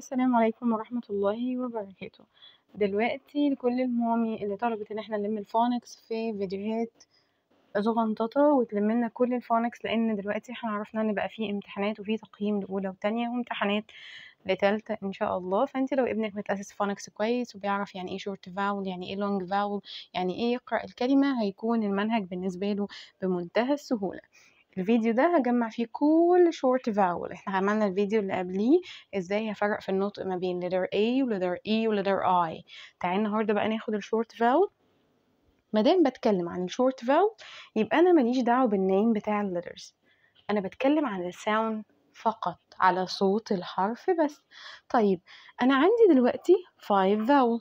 السلام عليكم ورحمة الله وبركاته دلوقتي لكل المامي اللي طلبت ان احنا نلم الفونكس في فيديوهات زغنططة وتلملنا كل الفونكس لان دلوقتي احنا عرفنا ان بقى فيه امتحانات وفيه تقييم لأولى وتانية وامتحانات لتالتة ان شاء الله فانت لو ابنك متأسس فونكس كويس وبيعرف يعني ايه شورت فاول يعني ايه لونج فاول يعني ايه يقرأ الكلمة هيكون المنهج بالنسبة له بمنتهى السهولة الفيديو ده هجمع فيه كل شورت فاول احنا عملنا الفيديو اللي قبليه ازاي هفرق في النطق ما بين letter A ولتر E ولتر I تعالي النهارده بقى ناخد الشورت فاول مادام بتكلم عن الشورت فاول يبقى انا ماليش دعوه بالنيم بتاع letters انا بتكلم عن الساوند فقط على صوت الحرف بس طيب انا عندي دلوقتي 5 فاول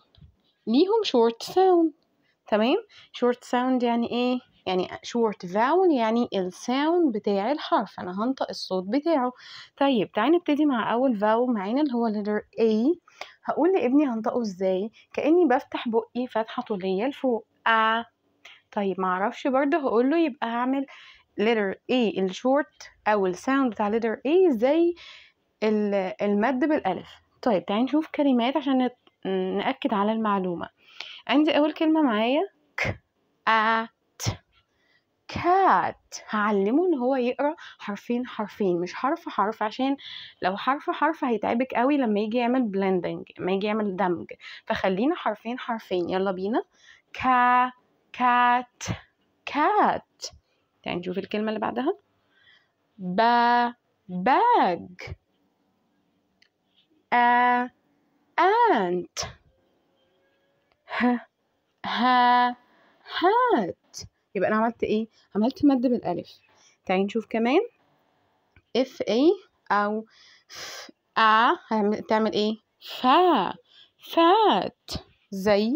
ليهم شورت ساوند تمام شورت ساوند يعني ايه يعني short vowel يعني الساوند بتاع الحرف انا هنطق الصوت بتاعه طيب تعالي نبتدي مع اول vowel معانا اللي هو letter A هقول لابني هنطقه ازاي كاني بفتح بقي فتحه طوليه لفوق آ طيب معرفش برضه هقول له يبقى هعمل letter A الشورت او الساوند بتاع letter A زي المد بالالف طيب تعالي نشوف كلمات عشان نأكد على المعلومة عندي أول كلمة معايا ك آ كات هعلمه ان هو يقرا حرفين حرفين مش حرف حرف عشان لو حرف حرف هيتعبك قوي لما يجي يعمل بلندنج لما يجي يعمل دمج فخلينا حرفين حرفين يلا بينا كا كات كات تعالي يعني نشوف الكلمه اللي بعدها با باج ا أنت ها ها هات يبقى أنا عملت إيه؟ عملت مد بالألف تعالي نشوف كمان اف اي أو ف آ تعمل إيه؟ فا فات زي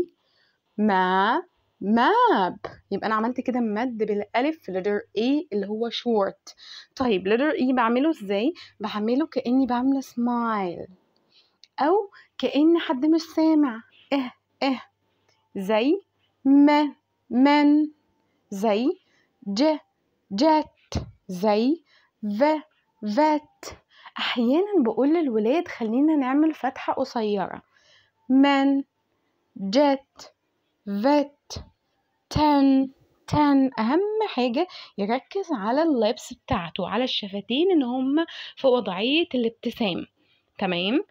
ما ماب يبقى انا عملت كده مد بالالف لتر A اللي هو شورت طيب لتر E بعمله ازاي بعمله كاني بعمل سمايل او كان حد مش سامع اه اه زي م من زي ج جت زي ف فت أحيانا بقول للولاد خلينا نعمل فتحة قصيرة من جت فت تن تن أهم حاجة يركز على اللبس بتاعته على الشفتين إن هما في وضعية الابتسام تمام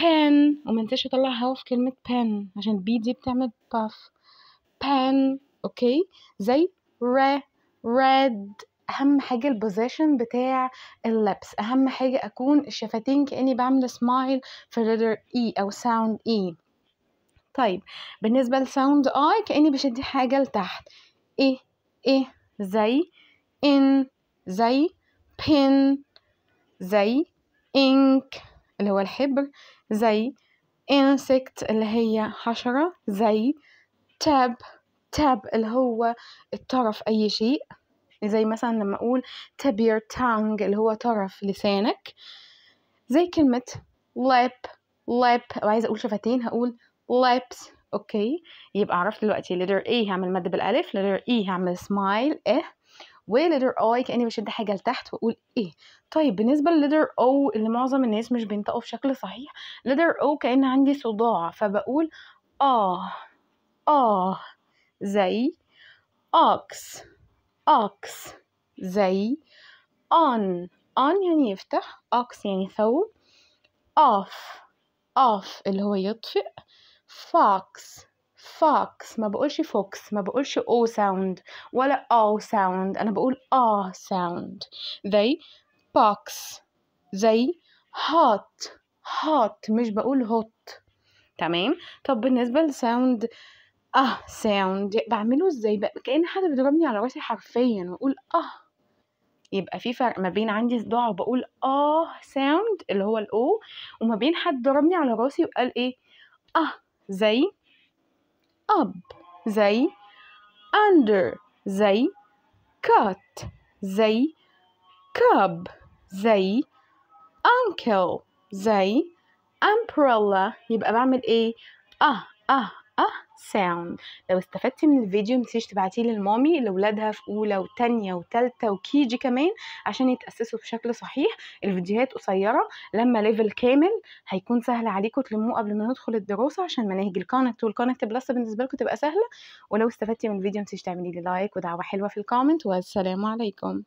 بان وما انساش اطلع هوا في كلمة بان عشان بي دي بتعمل باف بان اوكي زي ر red اهم حاجه البوزيشن بتاع اللبس اهم حاجه اكون الشفتين كاني بعمل سمايل في letter اي e او sound اي e. طيب بالنسبه لساوند اي كاني بشد حاجه لتحت ايه ايه زي ان زي بين زي انك اللي هو الحبر زي insect اللي هي حشرة زي تاب تاب اللي هو الطرف أي شيء زي مثلا لما أقول tap your tongue اللي هو طرف لسانك زي كلمة lip lip أو عايزة أقول شفتين هقول lips أوكي يبقى عرفت دلوقتي letter A e هعمل مد بالألف letter E هعمل smile إيه وليتر اي كاني بشد حاجه لتحت واقول ايه طيب بالنسبه لتر او اللي معظم الناس مش بينطقوا بشكل صحيح لتر او كان عندي صداع فبقول اه اه زي ox ox زي on on يعني يفتح ox يعني ثوب off off اللي هو يطفئ fox fox ما بقولش فوكس ما بقولش او ساوند ولا او ساوند انا بقول اه ساوند زي box زي hot hot مش بقول hot تمام طب بالنسبة لساوند اه ساوند بعمله ازاي بقى كأن حد بيضربني على راسي حرفيا واقول اه يبقى في فرق ما بين عندي صداع وبقول اه ساوند اللي هو الاو وما بين حد ضربني على راسي وقال ايه اه زي اب زي under زي cut زي cup زي uncle زي umbrella يبقى بعمل ايه اه اه ساوند لو استفدتي من الفيديو متنسيش تبعتيه للمامي لولادها في اولى وتانية وتالتة وكيجي كمان عشان يتاسسوا بشكل صحيح الفيديوهات قصيره لما ليفل كامل هيكون سهل عليكم تلموه قبل ما ندخل الدراسه عشان مناهج الكونكت والكونكت بلس بالنسبه لكم تبقى سهله ولو استفدتي من الفيديو متنسيش تعملي لي لايك ودعوه حلوه في الكومنت والسلام عليكم